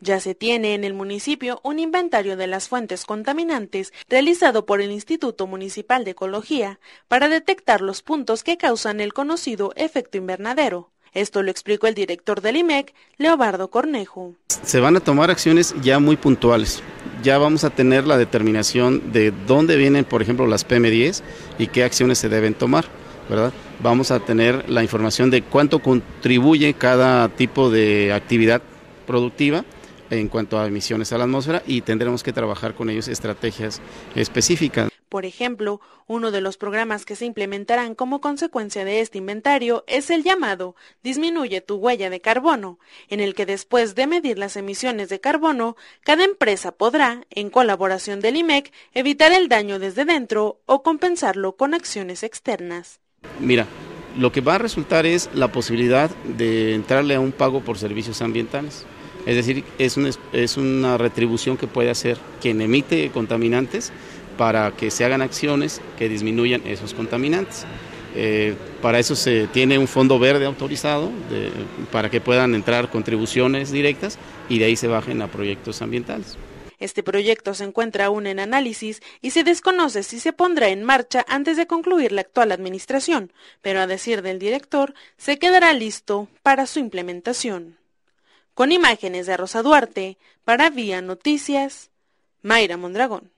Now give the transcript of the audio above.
Ya se tiene en el municipio un inventario de las fuentes contaminantes realizado por el Instituto Municipal de Ecología para detectar los puntos que causan el conocido efecto invernadero. Esto lo explicó el director del IMEC, Leobardo Cornejo. Se van a tomar acciones ya muy puntuales. Ya vamos a tener la determinación de dónde vienen, por ejemplo, las PM10 y qué acciones se deben tomar. Vamos a tener la información de cuánto contribuye cada tipo de actividad productiva en cuanto a emisiones a la atmósfera y tendremos que trabajar con ellos estrategias específicas. Por ejemplo, uno de los programas que se implementarán como consecuencia de este inventario es el llamado Disminuye tu huella de carbono, en el que después de medir las emisiones de carbono, cada empresa podrá, en colaboración del IMEC, evitar el daño desde dentro o compensarlo con acciones externas. Mira, lo que va a resultar es la posibilidad de entrarle a un pago por servicios ambientales. Es decir, es una, retribución que puede hacer quien emite contaminantes para que se hagan acciones que disminuyan esos contaminantes. Eh, para eso se tiene un fondo verde autorizado para que puedan entrar contribuciones directas y de ahí se bajen a proyectos ambientales. Este proyecto se encuentra aún en análisis y se desconoce si se pondrá en marcha antes de concluir la actual administración, pero a decir del director, se quedará listo para su implementación. Con imágenes de Rosa Duarte, para Vía Noticias, Mayra Mondragón.